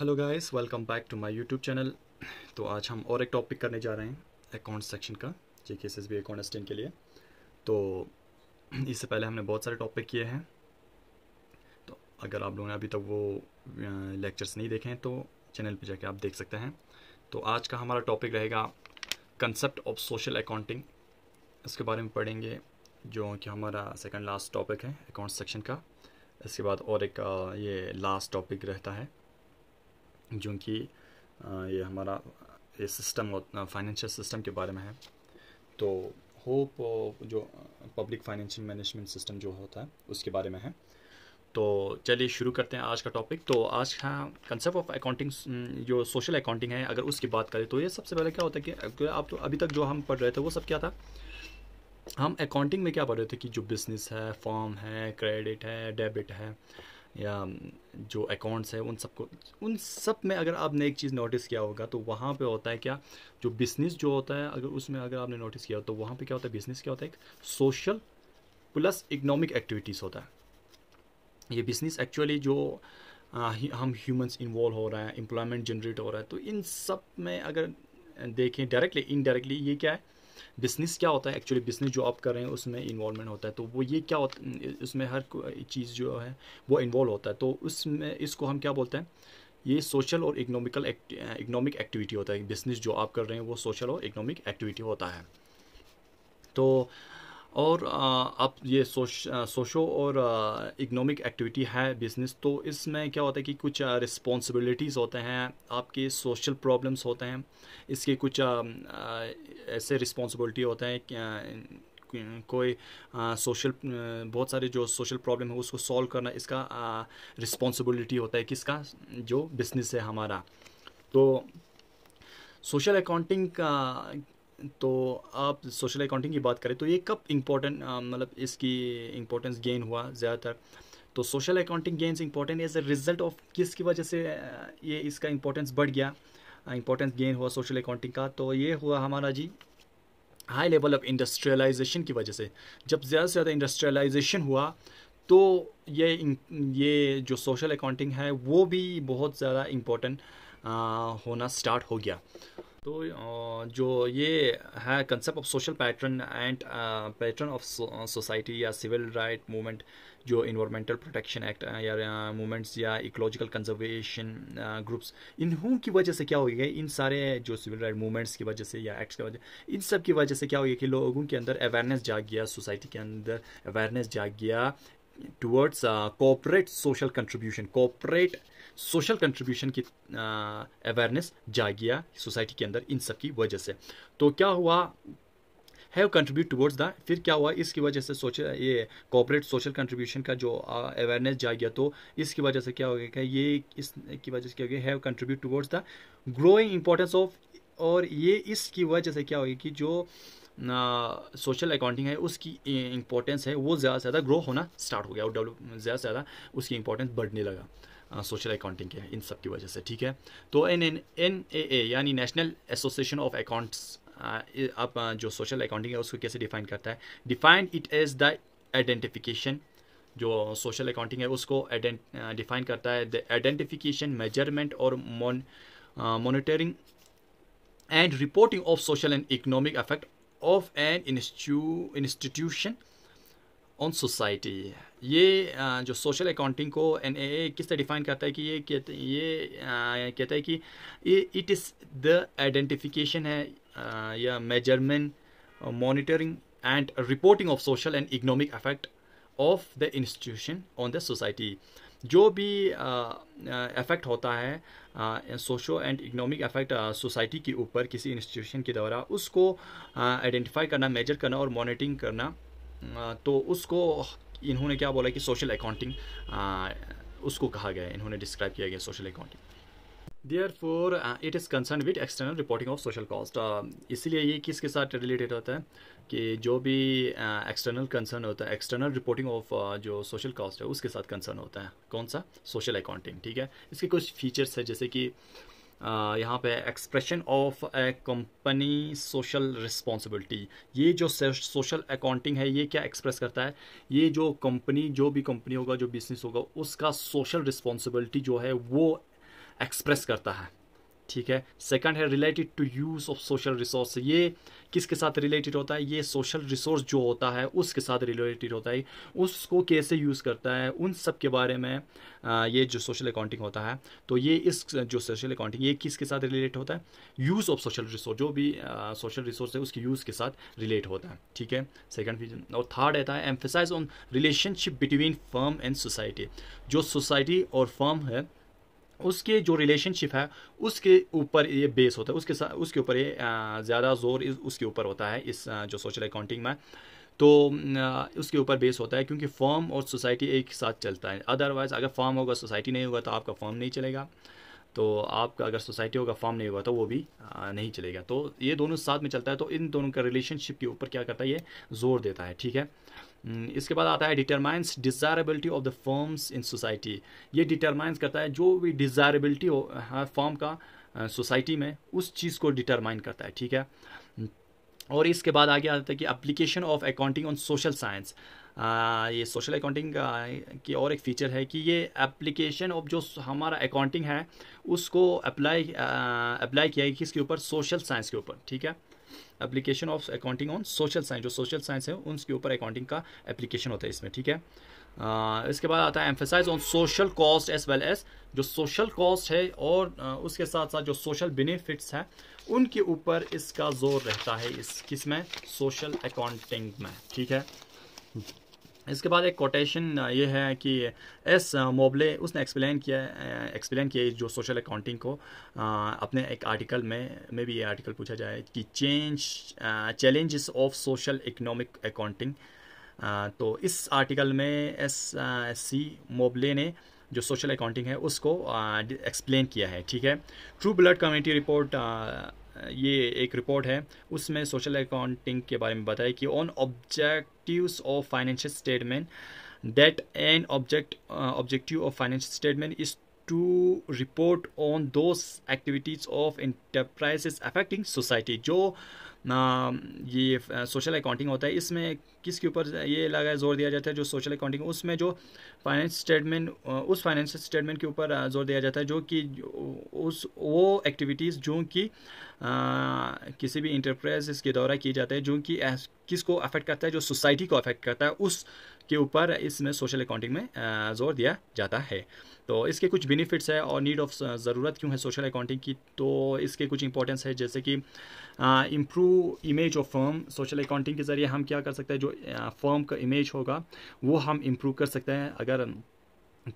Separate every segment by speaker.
Speaker 1: hello guys welcome back to my YouTube channel तो आज हम और एक टॉपिक करने जा रहे हैं अकाउंट सेक्शन का J K S S B account assistant के लिए तो इससे पहले हमने बहुत सारे टॉपिक किए हैं तो अगर आप लोगों ने अभी तक वो लेक्चर्स नहीं देखे हैं तो चैनल पे जाके आप देख सकते हैं तो आज का हमारा टॉपिक रहेगा कंसेप्ट ऑफ सोशल अकाउंटिंग इसके बारे में पढ़ेंगे जो कि हमारा सेकेंड लास्ट टॉपिक है अकाउंट सेक्शन का इसके बाद और एक ये लास्ट टॉपिक रहता है जो कि ये हमारा ये सिस्टम फाइनेंशियल सिस्टम के बारे में है तो होप जो पब्लिक फाइनेंशियल मैनेजमेंट सिस्टम जो होता है उसके बारे में है तो चलिए शुरू करते हैं आज का टॉपिक तो आज का कंसेप्ट ऑफ अकाउंटिंग जो सोशल अकाउंटिंग है अगर उसकी बात करें तो ये सबसे पहले क्या होता है कि आप तो अभी तक जो हम पढ़ रहे थे वो सब क्या था हम अकाउंटिंग में क्या पढ़ रहे थे कि जो बिज़नेस है फॉर्म है क्रेडिट है डेबिट है या जो अकाउंट्स है उन सबको उन सब में अगर आपने एक चीज़ नोटिस किया होगा तो वहाँ पे होता है क्या जो बिज़नेस जो होता है अगर उसमें अगर आपने नोटिस किया हो तो वहाँ पे क्या होता है बिज़नेस क्या होता है एक सोशल प्लस इकनॉमिक एक्टिविटीज़ होता है ये बिज़नेस एक्चुअली जो आ, हम ह्यूमंस इन्वॉल्व हो रहे हैं एम्प्लॉयमेंट जनरेट हो रहा है तो इन सब में अगर देखें डायरेक्टली इनडायरेक्टली ये क्या है बिजनेस क्या होता है एक्चुअली बिजनेस जो आप कर रहे हैं उसमें इन्वॉलमेंट होता है तो वो ये क्या होता है उसमें हर चीज़ जो है वो इन्वॉल्व होता है तो उसमें इसको हम क्या बोलते हैं ये सोशल और इकनॉमिकल इकनॉमिक एक्टिविटी होता है बिजनेस जो आप कर रहे हैं वो सोशल और इकनॉमिक एक्टिविटी होता है तो और आप ये सोश सोशो और इकनॉमिक एक्टिविटी है बिज़नेस तो इसमें क्या होता है कि कुछ रिस्पॉन्सिबिलिटीज़ होते हैं आपके सोशल प्रॉब्लम्स होते हैं इसके कुछ ऐसे रिस्पॉन्सिबिलिटी होते हैं कोई सोशल बहुत सारे जो सोशल प्रॉब्लम है उसको सॉल्व करना इसका रिस्पॉन्सिबिलिटी होता है किसका जो बिज़नेस है हमारा तो सोशल अकाउंटिंग का तो आप सोशल अकाउंटिंग की बात करें तो ये कब इम्पोर्टेंट मतलब इसकी इम्पोर्टेंस गेन हुआ ज़्यादातर तो social accounting gains important as a result of किसकी वजह से ये इसका इंपॉर्टेंस बढ़ गया इंपॉर्टेंस गेन हुआ सोशल अकाउंटिंग का तो ये हुआ हमारा जी हाई लेवल ऑफ इंडस्ट्रियलाइजेशन की वजह से जब ज़्यादा से ज़्यादा इंडस्ट्रियलाइजेशन हुआ तो ये ये जो सोशल अकाउंटिंग है वो भी बहुत ज़्यादा इम्पोर्टेंट होना स्टार्ट हो गया तो जो ये है concept of social pattern and pattern of society या सिविल राइट मूवमेंट जो इन्वामेंटल प्रोटेक्शन एक्ट या मूवमेंट्स या इकोलॉजिकल कंजर्वेशन ग्रुप्स इन्हों की वजह से क्या हो गया इन सारे जो सिविल राइट मूवमेंट्स की वजह से या एक्ट्स की वजह इन सब की वजह से क्या हो गया कि लोगों के अंदर अवेयरनेस जाग गया सोसाइटी के अंदर अवेयरनेस जाग गया towards corporate social contribution corporate social contribution की अवेयरनेस जा गया सोसाइटी के अंदर इन सब की वजह से तो क्या हुआ हैव कंट्रीब्यूट टुवर्ड्स द फिर क्या हुआ इसकी वजह से सोच ये कॉपरेट सोशल कंट्रीब्यूशन का जो अवेयरनेस जा गया तो इसकी वजह से क्या हो गया ये इसकी वजह से क्या हो गया have contribute towards the growing importance of और ये इसकी वजह से क्या होगी कि जो सोशल अकाउंटिंग है उसकी इंपॉर्टेंस है वो ज़्यादा से ज़्यादा ग्रो होना स्टार्ट हो गया और डेवलप ज़्यादा से ज़्यादा उसकी इंपॉर्टेंस बढ़ने लगा सोशल अकाउंटिंग के हैं इन सब की वजह से ठीक है तो N N N A A यानी नेशनल एसोसिएशन ऑफ अकाउंट्स आप जो सोशल अकाउंटिंग है उसको कैसे डिफाइन करता है defined it as the identification जो सोशल अकाउंटिंग है उसको डिफाइन करता है द आइडेंटिफिकेशन मेजरमेंट और monitoring and reporting of social and economic affect of an institution on society ये जो सोशल अकाउंटिंग को एन ए किस तरह डिफाइन करता है कि ये कहते ये कहता है कि ये इट इज़ द आइडेंटिफिकेशन है या measurement monitoring and reporting of social and economic effect of the institution on the society जो भी इफेक्ट होता है socio and economic effect society के ऊपर किसी इंस्टीट्यूशन के द्वारा उसको आइडेंटिफाई करना मेजर करना और मॉनिटरिंग करना तो उसको इन्होंने क्या बोला कि सोशल अकाउंटिंग उसको कहा गया इन्होंने डिस्क्राइब किया गया social accounting therefore it is concern with external reporting of social cost इसीलिए ये किसके साथ रिलेटेड होता है कि जो भी एक्सटर्नल uh, कंसर्न होता है एक्सटर्नल रिपोर्टिंग ऑफ जो सोशल कॉस्ट है उसके साथ कंसर्न होता है कौन सा सोशल अकाउंटिंग ठीक है इसके कुछ फीचर्स है जैसे कि uh, यहाँ पे expression of a company social responsibility ये जो सोशल अकाउंटिंग है ये क्या एक्सप्रेस करता है ये जो कंपनी जो भी कंपनी होगा जो बिजनेस होगा उसका सोशल रिस्पॉन्सिबिलिटी जो है वो एक्सप्रेस करता है ठीक है सेकंड है related to use of social resource ये किसके साथ रिलेटेड होता है ये सोशल रिसोर्स जो होता है उसके साथ रिलेटेड होता है उसको कैसे यूज़ करता है उन सब के बारे में ये जो सोशल अकाउंटिंग होता है तो ये इस जो सोशल अकाउंटिंग ये किसके साथ रिलेट होता है यूज़ ऑफ सोशल रिसोर्स जो भी सोशल रिसोर्स है उसके यूज़ के साथ रिलेट होता है ठीक है सेकेंड फीजन और थर्ड रहता है emphasise on relationship between firm and society जो सोसाइटी और फर्म है उसके जो रिलेशनशिप है उसके ऊपर ये बेस होता है उसके साथ उसके ऊपर ये ज़्यादा जोर इस उसके ऊपर होता है इस जो सोशल अकाउंटिंग में तो उसके ऊपर बेस होता है क्योंकि फॉर्म और सोसाइटी एक साथ चलता है अदरवाइज़ अगर फॉर्म होगा सोसाइटी नहीं होगा तो आपका फॉर्म नहीं चलेगा तो आपका अगर सोसाइटी होगा फॉर्म नहीं होगा तो वो भी नहीं चलेगा तो ये दोनों साथ में चलता है तो इन दोनों का रिलेशनशिप के ऊपर क्या करता है ये जोर देता है ठीक है हम्म, इसके बाद आता है determines desirability of the forms in society ये डिटरमाइंस करता है जो भी डिज़ायरेबिलिटी हो फॉर्म हाँ, का सोसाइटी में उस चीज़ को डिटरमाइन करता है ठीक है हम्म, और इसके बाद आगे आता है कि application of accounting on social science ये सोशल अकाउंटिंग की और एक फ़ीचर है कि ये एप्लीकेशन ऑफ जो हमारा अकाउंटिंग है उसको अप्लाई अप्लाई किया है किसके ऊपर सोशल साइंस के ऊपर ठीक है application of accounting on social science जो सोशल साइंस है उनके ऊपर अकाउंटिंग का एप्लीकेशन होता है इसमें ठीक है आ, इसके बाद आता है emphasise on social cost as well as जो सोशल कॉस्ट है और आ, उसके साथ साथ जो सोशल बेनिफिट्स हैं उनके ऊपर इसका जोर रहता है इस किस में सोशल अकाउंटिंग में ठीक है इसके बाद एक कोटेशन ये है कि एस मोबले उसने एक्सप्लेन किया एक्सप्लेन किया जो सोशल अकाउंटिंग को अपने एक आर्टिकल में में भी ये आर्टिकल पूछा जाए कि change challenges of social economic accounting तो इस आर्टिकल में एस सी मोबले ने जो सोशल अकाउंटिंग है उसको एक्सप्लेन किया है ठीक है ट्रू ब्लड कम्युनिटी रिपोर्ट ये एक रिपोर्ट है उसमें सोशल अकाउंटिंग के बारे में बताया कि on objectives of financial statement that an object objective of financial statement is to report on those activities of enterprises affecting society जो uh, ये सोशल अकाउंटिंग होता है इसमें किसके ऊपर ये लगा ज़ोर दिया जाता है जो सोशल अकाउंटिंग उसमें जो फाइनेंस स्टेटमेंट उस फाइनेंस स्टेटमेंट के ऊपर ज़ोर दिया जाता है जो कि उस वो एक्टिविटीज़ जो कि किसी भी इंटरप्राइज के द्वारा की जाती है जो कि किसको अफेक्ट करता है जो सोसाइटी को अफेक्ट करता है उस के ऊपर इसमें सोशल अकाउंटिंग में जोर दिया जाता है तो इसके कुछ बेनिफिट्स है और नीड ऑफ ज़रूरत क्यों है सोशल अकाउंटिंग की तो इसके कुछ इंपॉर्टेंस है जैसे कि improve image of firm social accounting के ज़रिए हम क्या कर सकते हैं जो फर्म का इमेज होगा वो हम इम्प्रूव कर सकते हैं अगर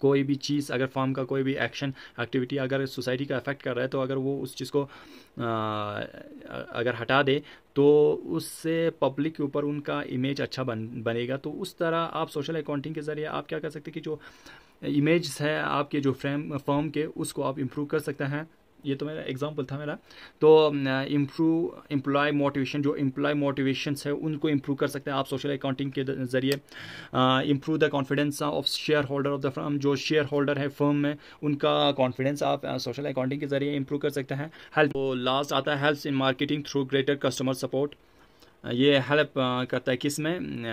Speaker 1: कोई भी चीज़ अगर फॉर्म का कोई भी एक्शन एक्टिविटी अगर सोसाइटी का अफेक्ट कर रहा है तो अगर वो उस चीज़ को अगर हटा दे तो उससे पब्लिक के ऊपर उनका इमेज अच्छा बन बनेगा तो उस तरह आप सोशल अकाउंटिंग के ज़रिए आप क्या कर सकते हैं कि जो इमेज है आपके जो फ्रेम फॉर्म के उसको आप इम्प्रूव कर सकते हैं ये तो मेरा एग्जाम्पल था मेरा तो इम्प्रूव एम्प्लॉय मोटिवेशन जो एम्प्लॉय मोटिवेशन है उनको इम्प्रूव कर सकते हैं आप सोशल अकाउंटिंग के ज़रिए improve the confidence of shareholder of the firm जो शेयर होल्डर है फर्म में उनका कॉन्फिडेंस आप सोशल अकाउंटिंग के ज़रिए इम्प्रूव कर सकते हैं हेल्प तो लास्ट आता है help in marketing through greater customer support ये हेल्प करता है किस में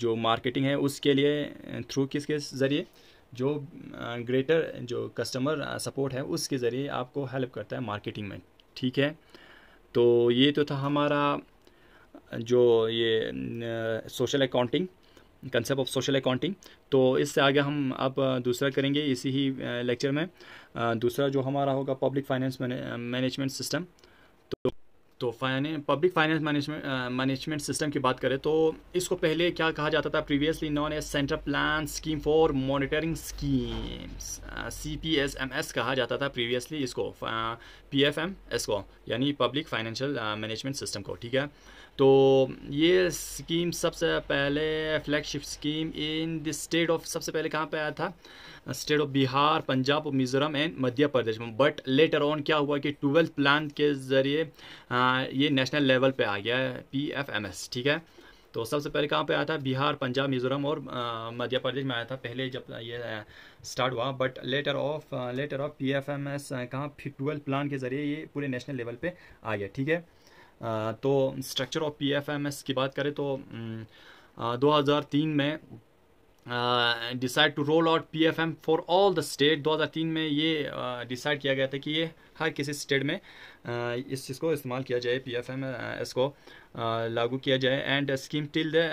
Speaker 1: जो मार्केटिंग है उसके लिए थ्रू किसके ज़रिए जो ग्रेटर जो कस्टमर सपोर्ट है उसके ज़रिए आपको हेल्प करता है मार्केटिंग में ठीक है तो ये तो था हमारा जो ये social accounting concept of social accounting तो इससे आगे हम अब दूसरा करेंगे इसी ही लेक्चर में दूसरा जो हमारा होगा पब्लिक फाइनेंस मैनेजमेंट सिस्टम तो तो फाइने public finance management management system की बात करें तो इसको पहले क्या कहा जाता था previously known as central plan scheme for monitoring schemes C P S M S कहा जाता था प्रीवियसली इसको पी एफ एम एस को यानी पब्लिक फाइनेंशियल मैनेजमेंट सिस्टम को ठीक है तो ये स्कीम सबसे पहले flagship scheme in the state of सबसे पहले कहाँ पे आया था state of Bihar Punjab Mizoram and Madhya Pradesh में बट लेटर ऑन क्या हुआ कि ट्वेल्थ प्लान के ज़रिए uh, ये नेशनल लेवल पे आ गया है पी एफ एम एस ठीक है तो सबसे पहले कहाँ पे आया था बिहार पंजाब मिजोरम और मध्य uh, प्रदेश में आया था पहले जब ये स्टार्ट uh, हुआ but later of later of P F M S कहाँ ट्वेल्थ प्लान के ज़रिए ये पूरे नेशनल लेवल पे आ गया ठीक है तो structure of P F M S की बात करें तो हम्म, दो हज़ार तीन में decide to roll out P F M for all the state 2003 में ये डिसाइड uh, किया गया था कि ये हर किसी स्टेट में uh, इस चीज़ को इस्तेमाल किया जाए पी एफ एम एस को लागू किया जाए and scheme till the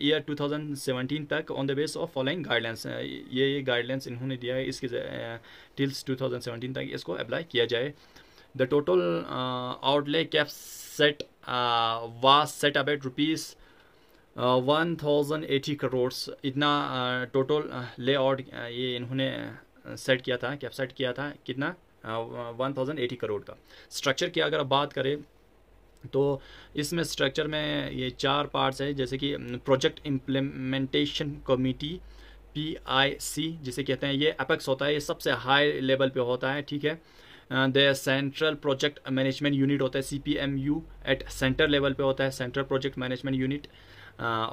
Speaker 1: year 2017 तक on the base of following guidelines ये ये गाइडलाइंस इन्होंने दिया है इसके टिल्स 2017 तक इसको अप्लाई किया जाए the total outlay kept set was set about rupees one thousand eighty crores इतना टोटल ले आउट ये इन्होंने सेट uh, किया था कैप सेट किया था कितना वन थाउजेंड एटी करोड़ का स्ट्रक्चर की अगर बात करें तो इसमें स्ट्रक्चर में ये चार पार्ट्स है जैसे कि project implementation committee P I C जिसे कहते हैं ये अपेक्स होता है ये सबसे हाई लेवल पे होता है ठीक है the central project management unit होता है C P M U at centre level पे होता है सेंट्रल प्रोजेक्ट मैनेजमेंट यूनिट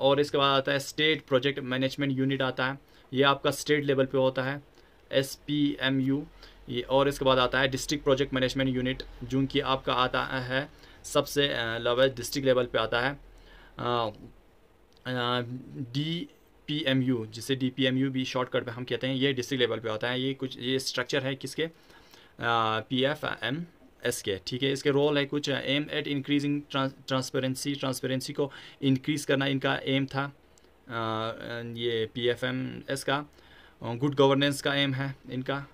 Speaker 1: और इसके बाद आता है स्टेट प्रोजेक्ट मैनेजमेंट यूनिट आता है ये आपका स्टेट लेवल पे होता है एस पी एम यू और इसके बाद आता है डिस्ट्रिक्ट प्रोजेक्ट मैनेजमेंट यूनिट जो कि आपका आता है सबसे लेवल डिस्ट्रिक्ट लेवल पे आता है डी पी एम यू जिसे डी पी एम यू भी शॉर्टकट पर हम कहते हैं ये डिस्ट्रिक्ट लेवल पे आता है ये कुछ ये स्ट्रक्चर है किसके पी एफ एम एस के ठीक है इसके रोल है कुछ aim at increasing transparency transparency को इंक्रीज करना इनका एम था आ, uh, ये पी एफ एम एस का गुड गवर्नेंस का एम है इनका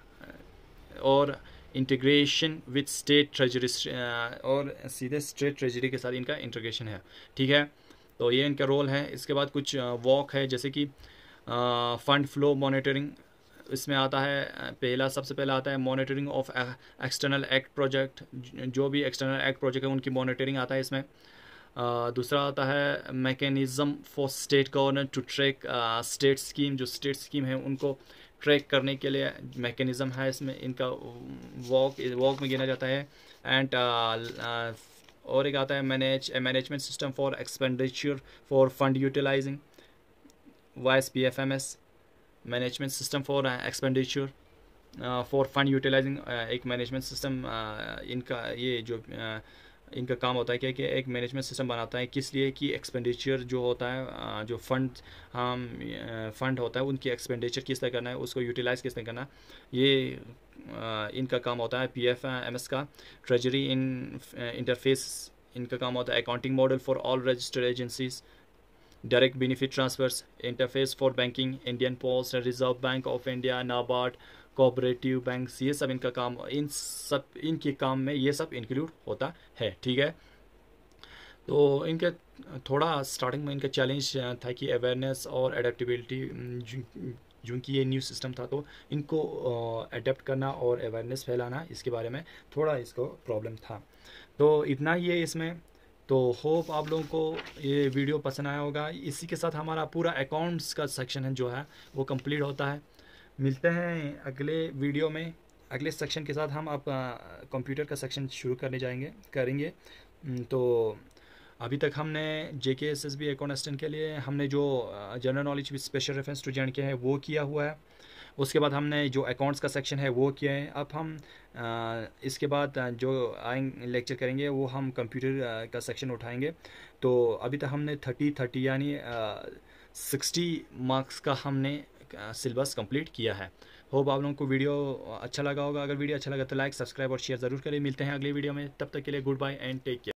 Speaker 1: और इंटीग्रेशन विद स्टेट ट्रेजरी और सीधे स्टेट ट्रेजरी के साथ इनका इंटीग्रेशन है ठीक है तो ये इनका रोल है इसके बाद कुछ वॉक uh, है जैसे कि फंड फ्लो मॉनिटरिंग इसमें आता है पहला सबसे पहला आता है monitoring of external act project जो भी एक्सटर्नल एक्ट प्रोजेक्ट है उनकी मॉनिटरिंग आता है इसमें दूसरा आता है mechanism for state government to track state scheme जो स्टेट स्कीम है उनको ट्रैक करने के लिए मैकेनिज़्म है इसमें इनका वॉक वॉक में गिना जाता है एंड और एक आता है manage management system for expenditure for fund utilising wise P F M S management system for expenditure for fund utilising एक मैनेजमेंट सिस्टम uh, इनका ये जो uh, इनका काम होता है क्या कि एक मैनेजमेंट सिस्टम बनाता है किस लिए कि एक्सपेंडिचर जो होता है uh, जो फंड हम फंड uh, होता है उनकी एक्सपेंडिचर किस तरह करना है उसको यूटिलाइज किस तरह करना ये इनका काम होता है पी एफ एम एस का ट्रेजरी इन इंटरफेस इनका काम होता है accounting model for all registered agencies direct benefit transfers interface for banking indian post reserve bank of india NABARD cooperative bank ये सब इनका काम इन सब इनके काम में ये सब इंक्लूड होता है ठीक है तो इनका थोड़ा स्टार्टिंग में इनका चैलेंज था कि अवेयरनेस और जो कि ये न्यू सिस्टम था तो इनको अडेप्ट करना और अवेयरनेस फैलाना इसके बारे में थोड़ा इसको प्रॉब्लम था तो इतना ही है इसमें तो होप आप लोगों को ये वीडियो पसंद आया होगा इसी के साथ हमारा पूरा अकाउंट्स का सेक्शन है जो है वो कंप्लीट होता है मिलते हैं अगले वीडियो में अगले सेक्शन के साथ हम आप कंप्यूटर का सेक्शन शुरू करने जाएंगे करेंगे हम्म, तो अभी तक हमने जे K S S B account के लिए हमने जो general knowledge with special reference to J K है वो किया हुआ है उसके बाद हमने जो अकाउंट्स का सेक्शन है वो किया है अब हम आ, इसके बाद जो आएंगे लेक्चर करेंगे वो हम कंप्यूटर का सेक्शन उठाएंगे तो अभी तक हमने थर्टी थर्टी यानी सिक्सटी मार्क्स का हमने सिलेबस कंप्लीट किया है होप आप लोगों को वीडियो अच्छा लगा होगा अगर वीडियो अच्छा लगा तो लाइक सब्सक्राइब और शेयर ज़रूर करें मिलते हैं अगले वीडियो में तब तक के लिए good bye and take care